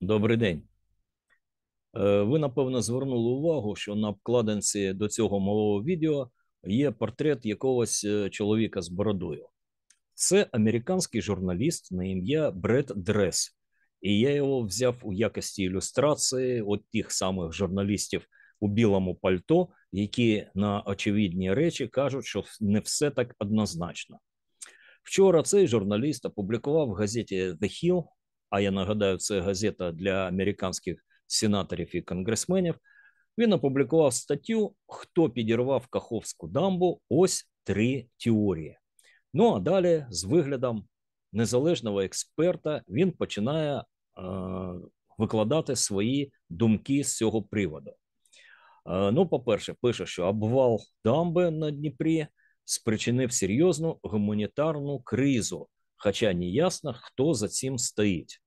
Добрий день. Е, ви напевно звернули увагу, що на обкладинці до цього мого відео є портрет якогось е, чоловіка з бородою. Це американський журналіст на ім'я Бред Дрес, і я його взяв у якості ілюстрації от тих самих журналістів у білому пальто, які на очевидні речі кажуть, що не все так однозначно. Вчора цей журналіст опублікував в газеті The Hill а я нагадаю, це газета для американських сенаторів і конгресменів. Він опублікував статтю Хто підірвав Каховську дамбу? Ось три теорії. Ну а далі, з виглядом незалежного експерта, він починає е, викладати свої думки з цього приводу. Е, ну, по-перше, пише, що обвал дамби на Дніпрі спричинив серйозну гуманітарну кризу, хоча не ясно, хто за цим стоїть.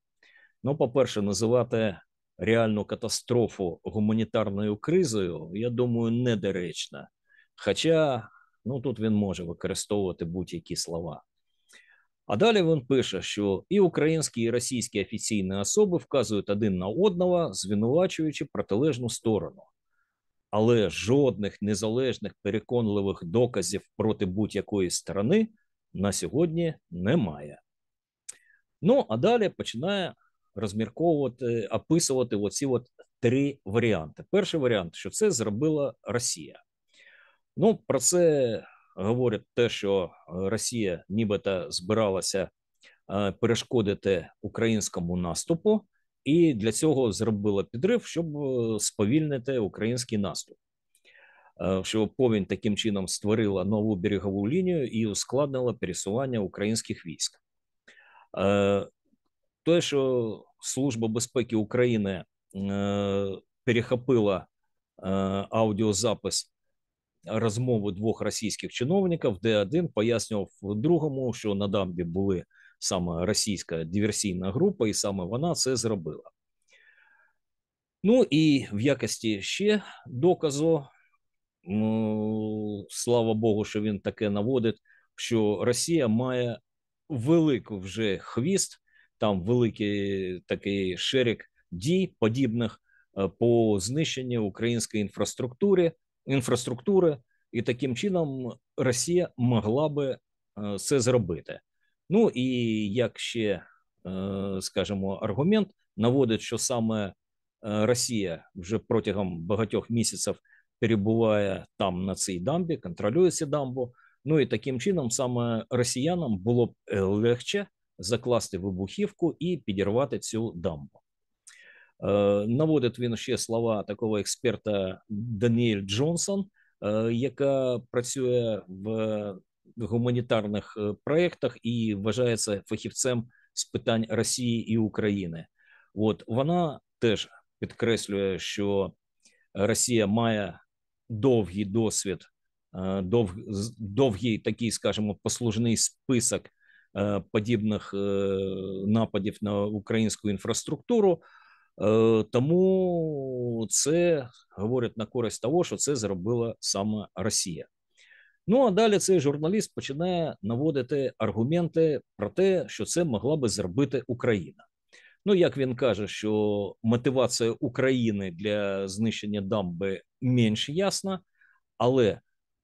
Ну, по-перше, називати реальну катастрофу гуманітарною кризою, я думаю, недоречно. Хоча ну, тут він може використовувати будь-які слова. А далі він пише, що і українські, і російські офіційні особи вказують один на одного, звинувачуючи протилежну сторону. Але жодних незалежних переконливих доказів проти будь-якої сторони на сьогодні немає. Ну а далі починає розмірковувати, е, описувати оці от три варіанти. Перший варіант, що це зробила Росія. Ну, про це говорять те, що е, Росія нібито збиралася е, перешкодити українському наступу, і для цього зробила підрив, щоб сповільнити український наступ. Що повінь таким чином створила нову берегову лінію і ускладнила пересування українських військ, те, що Служба безпеки України е, перехопила е, аудіозапис розмови двох російських чиновників, де один пояснював другому, що на дамбі були саме російська диверсійна група, і саме вона це зробила. Ну і в якості ще доказу, ну, слава Богу, що він таке наводить, що Росія має велику вже хвіст там великий такий ширик дій, подібних е, по знищенню української інфраструктури інфраструктури, і таким чином Росія могла би е, це зробити. Ну і як ще е, скажімо, аргумент наводить, що саме Росія вже протягом багатьох місяців перебуває там на цій дамбі, контролює цю дамбу. Ну і таким чином саме росіянам було б легче закласти вибухівку і підірвати цю дамбу. Е, наводить він ще слова такого експерта Даніель Джонсон, е, яка працює в гуманітарних е, проєктах і вважається фахівцем з питань Росії і України. От вона теж підкреслює, що Росія має довгий досвід, довгий такий, скажімо, послужний список Э, подібних е, нападів на українську інфраструктуру. Е, тому це говорить на користь того, що це зробила саме Росія. Ну а далі цей журналіст починає наводити аргументи про те, що це могла би зробити Україна. Ну, як він каже, що мотивація України для знищення дамби менш ясна, але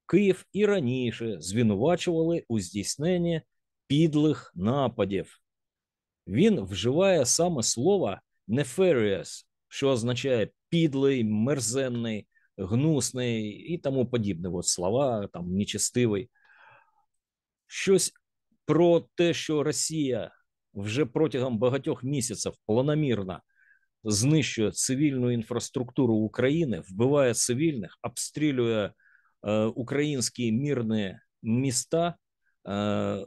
Київ і раніше звинувачували у здійсненні підлих нападів. Він вживає саме слово nefarious, що означає підлий, мерзенний, гнусний і тому подібне. От слова там нечистивий. Щось про те, що Росія вже протягом багатьох місяців планомірно знищує цивільну інфраструктуру України, вбиває цивільних, обстрілює е, українські мірні міста. Е,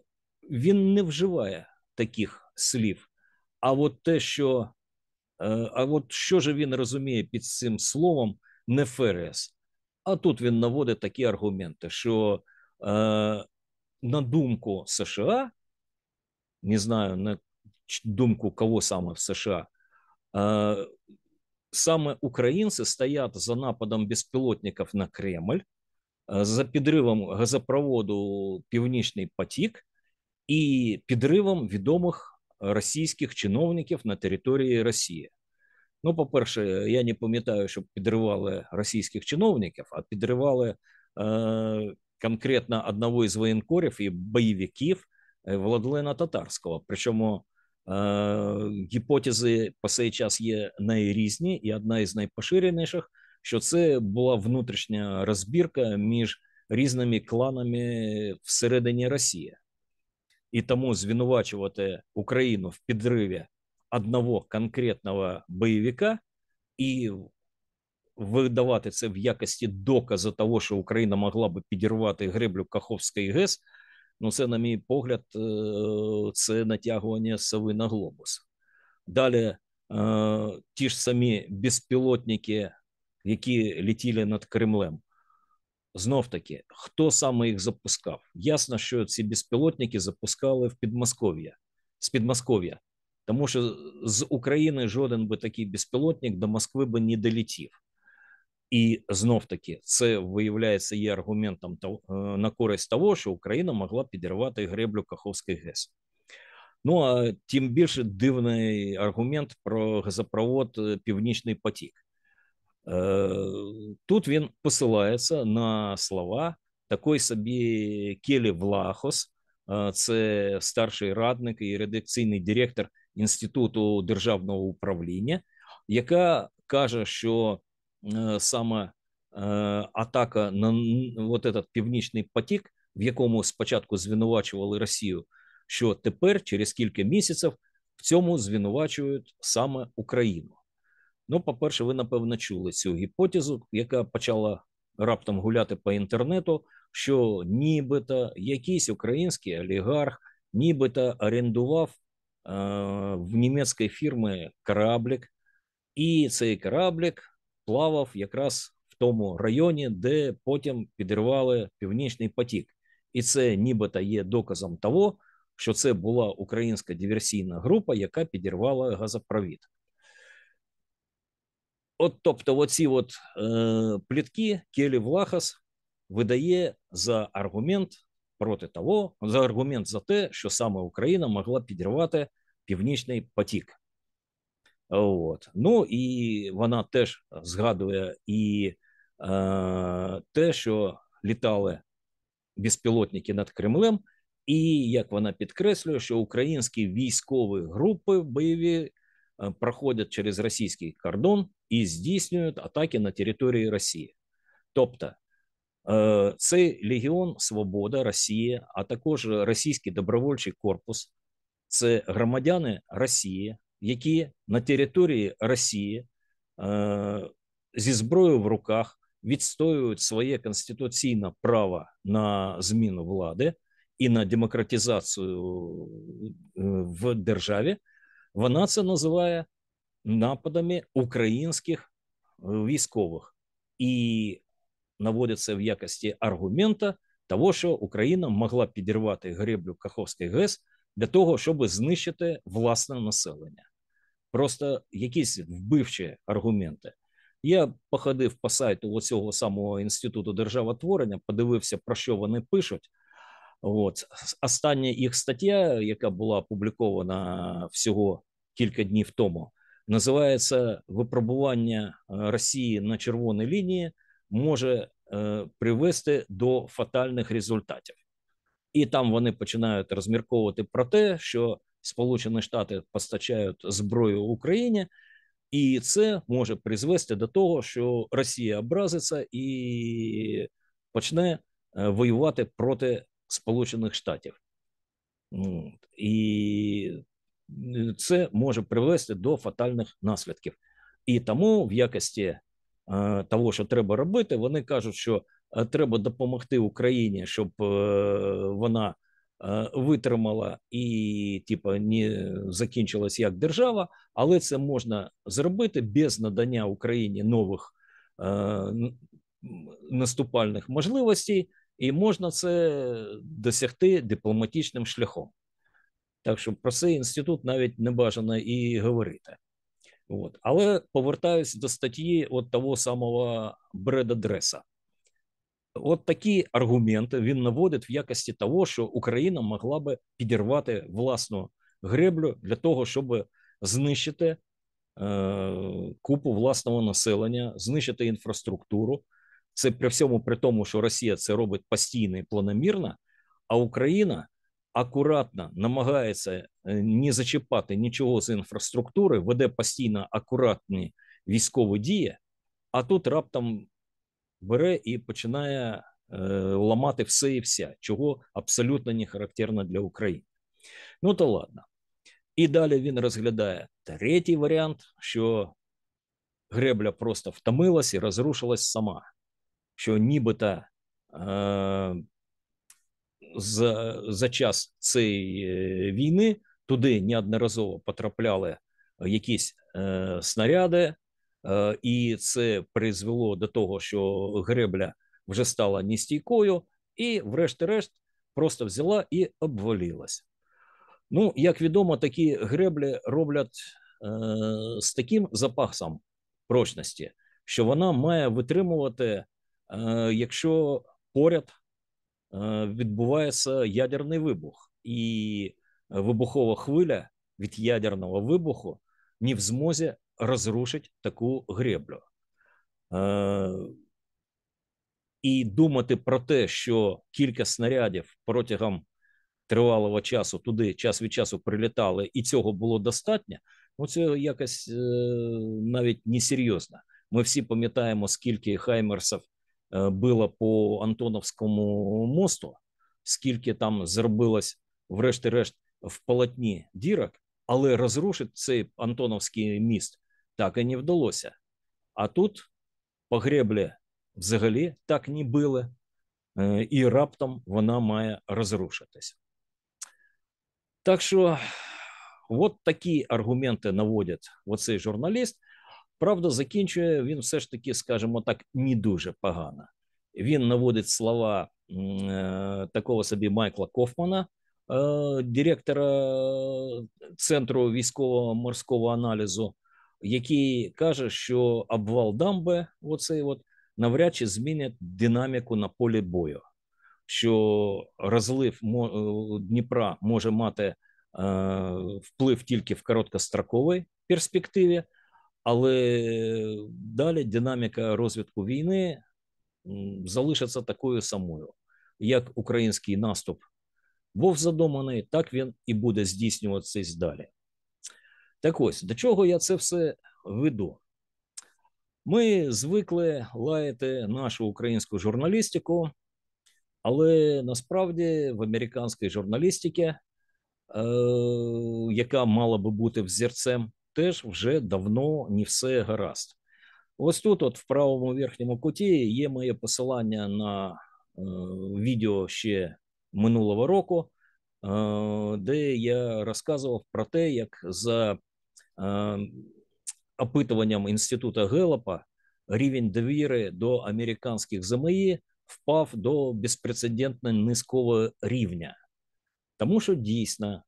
він не вживає таких слів. А от те, що е, а от що же він розуміє під цим словом не ФРС? А тут він наводить такі аргументи, що, е, на думку США, не знаю на думку кого саме в США, е, саме українці стоять за нападом безпілотників на Кремль, за підривом газопроводу Північний Потік і підривом відомих е, російських чиновників на території Росії. Ну, по-перше, я не пам'ятаю, щоб підривали російських чиновників, а підривали е, конкретно одного із воєнкорів і бойовиків е, Владлена Татарського. Причому е, гіпотези по цей час є найрізні, і одна із найпоширеніших, що це була внутрішня розбірка між різними кланами всередині Росії. І тому звинувачувати Україну в підриві одного конкретного бойовика, і видавати це в якості доказу того, що Україна могла би підірвати греблю Каховський ГЕС, ну це, на мій погляд, е, це натягування сови на глобус. Далі е, ті ж самі безпілотники, які літіли над Кремлем, Знов таки, хто саме їх запускав? Ясно, що ці безпілотники запускали в Підмосков'я з Підмосков'я, тому що з України жоден би такий безпілотник до Москви би не долетів. І знов таки це виявляється є аргументом е, на користь того, що Україна могла підірвати греблю Каховський ГЕС. Ну а тим більше дивний аргумент про газопровод е, Північний потік. Э, тут він посилається на слова такої собі Келі Влахос, е, це старший радник і редакційний директор Інституту державного управління, яка каже, що е, саме е, атака на от этот північний потік, в якому спочатку звинувачували Росію, що тепер, через кілька місяців, в цьому звинувачують саме Україну. Ну, по-перше, ви напевно чули цю гіпотезу, яка почала раптом гуляти по інтернету, що нібито якийсь український олігарх, нібито орендував е, в німецької фірми кораблік, і цей кораблік плавав якраз в тому районі, де потім підірвали північний потік. І це нібито є доказом того, що це була українська диверсійна група, яка підірвала газопровід. От тобто, оці от е, плітки Келі Влахас видає за аргумент проти того, за аргумент за те, що саме Україна могла підірвати Північний потік. От. Ну і вона теж згадує і е, те, що літали безпілотники над Кремлем, і як вона підкреслює, що українські військові групи бойові Э, проходять через російський кордон і здійснюють атаки на території Росії. Тобто е, цей Легіон Свобода Росії, а також Російський добровольчий корпус це громадяни Росії, які на території Росії е, зі зброєю в руках відстоюють своє конституційне право на зміну влади і на демократизацію е, в державі. Вона це називає нападами українських е, військових і наводиться в якості аргумента того, що Україна могла підірвати греблю Каховський ГЕС для того, щоб знищити власне населення. Просто якісь вбивчі аргументи. Я походив по сайту оцього самого інституту державотворення, подивився, про що вони пишуть. От остання їх стаття, яка була опублікована всього кілька днів тому, називається Випробування Росії на червоній лінії може е, привести до фатальних результатів, і там вони починають розмірковувати про те, що Сполучені Штати постачають зброю Україні, і це може призвести до того, що Росія образиться і почне е, воювати проти Сполучених Штатів. І е, це може привести до фатальних наслідків. І тому, в якості е, того, що треба робити, вони кажуть, що е, треба допомогти Україні, щоб вона витримала і, типу, не закінчилась як держава, але це можна зробити без надання Україні нових наступальних можливостей і можна це досягти дипломатичним шляхом. Так що про цей інститут навіть не бажано і говорити. От. Але повертаюсь до статті от того самого Бреда Дреса. От такі аргументи він наводить в якості того, що Україна могла би підірвати власну греблю для того, щоб знищити е, купу власного населення, знищити інфраструктуру, це при всьому при тому, що Росія це робить постійно і планомірно, а Україна акуратно намагається е, не зачіпати нічого з інфраструктури, веде постійно акуратні військові дії, а тут раптом бере і починає е, ламати все і вся, чого абсолютно не характерно для України. Ну то ладно. І далі він розглядає третій варіант, що гребля просто втомилась і розрушилась сама що нібито е, за, за час цієї е, війни туди неодноразово потрапляли якісь е, снаряди, е, і це призвело до того, що гребля вже стала нестійкою, і, врешті-решт, просто взяла і обвалилась. Ну, як відомо, такі греблі роблять е, з таким запасом прочності, що вона має витримувати Е, якщо поряд е, відбувається ядерний вибух, і вибухова хвиля від ядерного вибуху ні в змозі розрушить таку греблю. Е, і думати про те, що кілька снарядів протягом тривалого часу туди час від часу прилітали, і цього було достатньо. Ну це якось навіть несерйозно. Ми всі пам'ятаємо, скільки хаймерсів Э, била по Антоновському мосту, скільки там зробилось, врешті-решт, в полотні дірок, але розрушити цей Антоновський міст так і не вдалося. А тут погреблі взагалі так не били, е, і раптом вона має розрушитись. Так що, от такі аргументи наводять оцей журналіст. Правда, закінчує він все ж таки, скажімо так, не дуже погано. Він наводить слова е, такого собі Майкла Кофмана, е, директора е, центру військово-морського аналізу, який каже, що обвал дамби, оцей от навряд чи змінять динаміку на полі бою, що розлив Дніпра може мати вплив тільки в короткостроковій перспективі. Але далі динаміка розвитку війни залишиться такою самою, як український наступ був задуманий, так він і буде здійснюватись далі. Так ось до чого я це все веду. Ми звикли лаяти нашу українську журналістику, але насправді в американській журналістиці, е- яка мала би бути взірцем теж вже давно не все гаразд. Ось тут, от в правому верхньому куті, є моє посилання на е, відео ще минулого року, е, де я розказував про те, як за е, опитуванням інституту Гелопа рівень довіри до американських ЗМІ впав до безпрецедентно низького рівня, тому що дійсно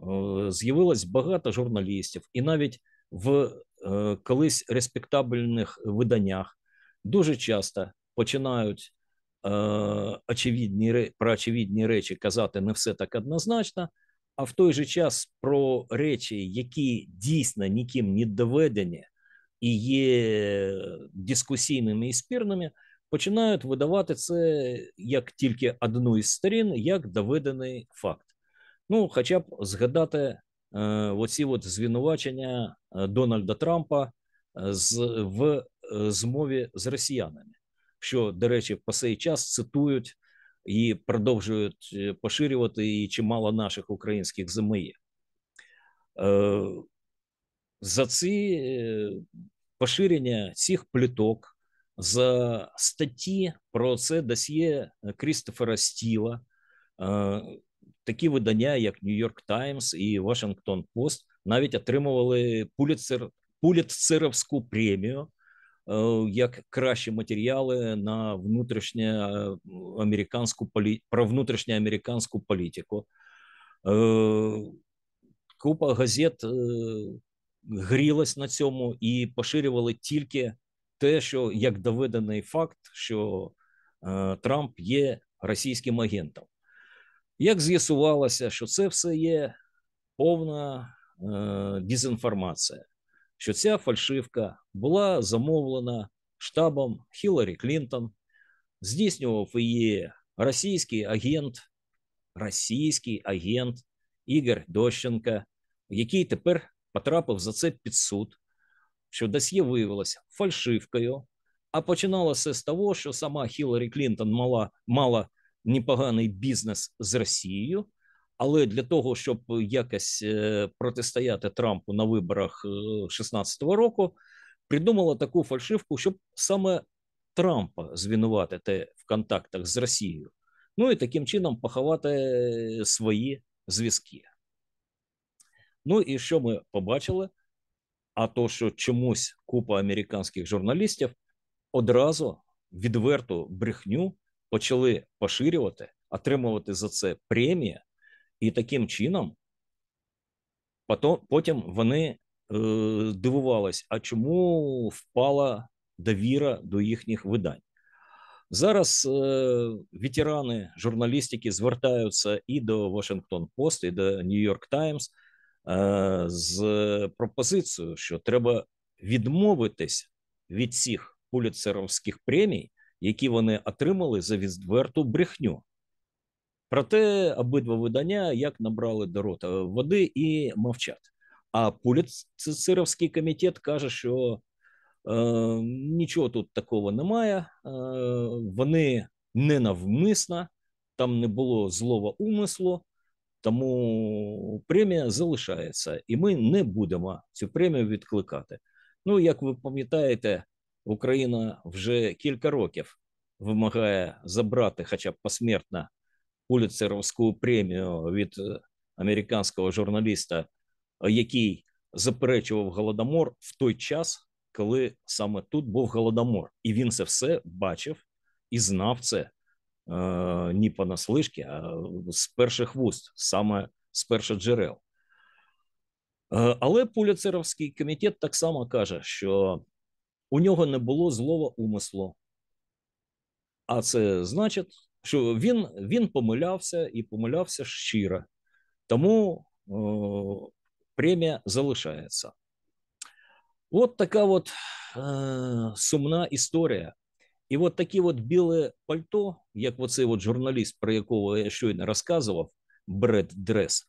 Е, з'явилось багато журналістів, і навіть в е, колись респектабельних виданнях дуже часто починають е, очевидні про очевидні речі казати не все так однозначно. А в той же час про речі, які дійсно ніким не доведені і є дискусійними і спірними, починають видавати це як тільки одну із сторін, як доведений факт. Ну, хоча б згадати е, оці от звинувачення е, Дональда Трампа е, з в е, змові з росіянами, що, до речі, по сей час цитують і продовжують поширювати і чимало наших українських ЗМІ. Е, за ці поширення цих пліток, за статті про це досьє Крістофера Стіла такі видання, як Нью-Йорк Таймс і Вашингтон Пост, навіть отримували пуліцер, пуліцеровську премію е, як кращі матеріали на внутрішнє е, американську полі... про внутрішньоамериканську політику. Е, купа газет грілась на цьому і поширювали тільки те, що як доведений факт, що Трамп є російським агентом. Як з'ясувалося, що це все є повна е, дезінформація, що ця фальшивка була замовлена штабом Хіларі Клінтон, здійснював її російський агент, російський агент Ігор Дощенка, який тепер потрапив за це під суд, що досьє виявилося фальшивкою. А починалося з того, що сама Хіларі Клінтон мала мала непоганий бізнес з Росією, але для того, щоб якось е, протистояти Трампу на виборах 2016 е, року, придумала таку фальшивку, щоб саме Трампа звинуватити в контактах з Росією. Ну і таким чином поховати свої зв'язки. Ну і що ми побачили? А то, що чомусь купа американських журналістів одразу відверту брехню почали поширювати, отримувати за це премії, і таким чином потім вони е, дивувались, а чому впала довіра до їхніх видань. Зараз е, ветерани журналістики звертаються і до Washington Post, і до New York Times е, з пропозицією, що треба відмовитись від цих пуліцеровських премій які вони отримали за відверту брехню. Проте обидва видання як набрали до рота води і мовчать. А Пуліцицировський комітет каже, що е, нічого тут такого немає, е, вони ненавмисно, там не було злого умислу, тому премія залишається, і ми не будемо цю премію відкликати. Ну, як ви пам'ятаєте, Україна вже кілька років вимагає забрати, хоча б посмертно, пуліцеровську премію від е, американського журналіста, е, який заперечував голодомор в той час, коли саме тут був голодомор, і він це все бачив і знав це не понаслишки, а е, з перших вуст, саме з перших джерел. Але Пуліцеровський комітет так само каже, що у нього не було злого умислу. А це значить, що він він помилявся і помилявся щиро. Тому е, премія залишається. От така от е, сумна історія. І от такі от біле пальто, як оцей от журналіст, про якого я щойно розказував, Бред Дрес,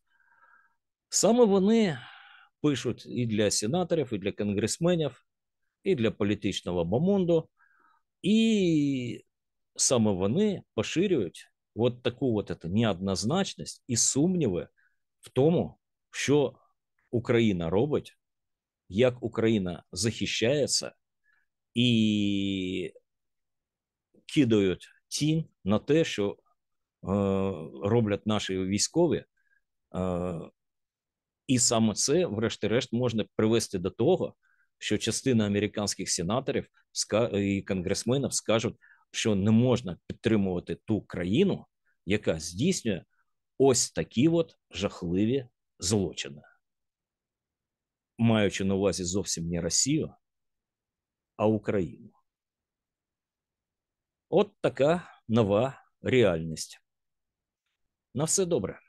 саме вони пишуть і для сенаторів, і для конгресменів і для політичного бомонду, і саме вони поширюють от таку от неоднозначність і сумніви в тому, що Україна робить, як Україна захищається, і кидають тінь на те, що е, роблять наші військові. Е, і саме це, врешті-решт, можна привести до того, що частина американських сенаторів е, і конгресменів скажуть, що не можна підтримувати ту країну, яка здійснює ось такі от жахливі злочини, маючи на увазі зовсім не Росію, а Україну. От така нова реальність. На все добре.